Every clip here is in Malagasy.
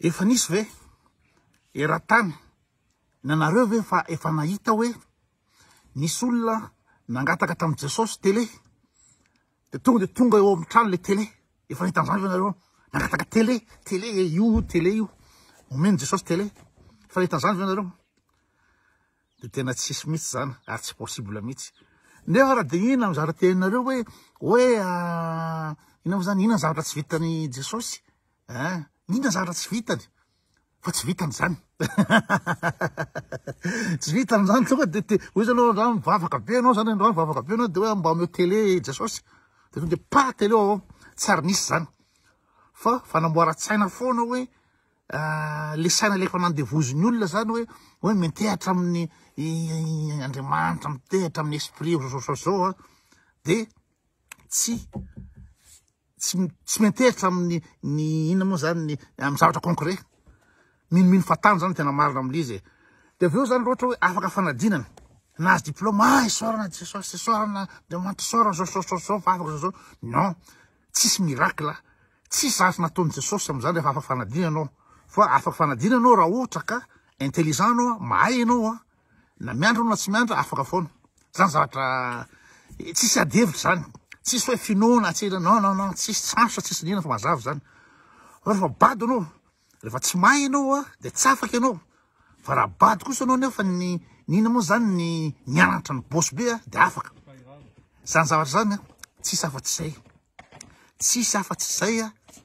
efa nisy ve e rah-tany nanareo ve fa efa nahita hoe nisy olona nangataka tam jesosy tele de tonga de tonga eoam trano le teleefahitanzny atelefhitanzany vnareyhiysihadeihna mzartee ina moa zany ina ny zavatra tsy ah, vitany jesosy eh? ninona zavatra tsy vitany fa tsy vitany zany tsy vitany zany toga dede oe zanao nrah ivavaka be anao zany rvavakb nao deoe mbamoteléjesosy detodeatleoa sarinisy zantsain fana oe ah, le saina le fa nandevoziny olona zany hoe oe mitehatra amin'ny adriamanitra mitehatra amin'ny esprit zooszaoa ah. de tsy tstsy menteritra amin'ny ny inona moa zany ny amy zavatra concret minomino fatano e. zanyeainaieazan ah, tsisy iraletsisynaonyjesostaahay anaoa na miandro o na tsy miandra afaka fôna zany zavatra tsisy adhevitra zany tsisy hoe finona atsera na na na tsisy tsanoa tsisy nihina fa mazava zany fo rehefa bady anao rehefa tsy mahay anao a de tsy afaka ianao fa raha bady kosa anao ane fa ny nina moa zany ny nianaatra ny bosy be a de afaka zany zavatra zany tsisy afa-tsy zay tsisy afa-tsy zay a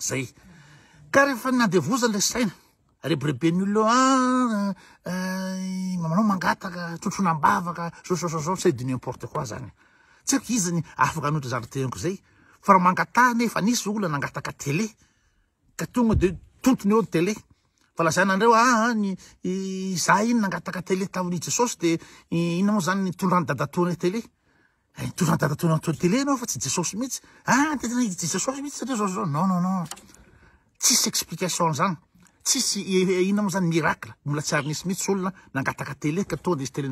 zay ka rehefa nandevozany re saina rebreben' olonomamnao ah, ah, ah, mangataka trotronambavaka sosooso du namporte coi zanytsy aiko iznyafaknotrarrahmaany s ona nangatakaela tonga de tontony eo tele a lazainanreony za iny nangataka tele tavin' jesosy de ina moa zany n tondrany dadatoany telé itodrana datatonato telenao fa tsy jesosy mihitsy a tna tsy jesosy mihitsy satria zaoszao no n tsisy explicatio zany tisynamoa zany mirala mbola tsy arinisy mitsolna nanatakatelek atoanyjeosyotsoniteoiry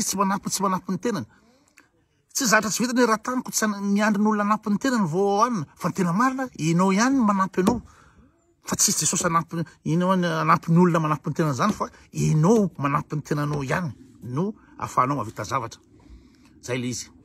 tsy manampo tsy manampony tenany tsy zatra tsy vitany raha taniko tsy miandrin'olona anampiny tenany vao anina fa ntena marina enao ihany manampy anao fa tsisy jesosy anampi inao any anampin'olona manampiny tenana zany fa inao manampinytenanao ihany no afahnao mahavita zavatra zay le izy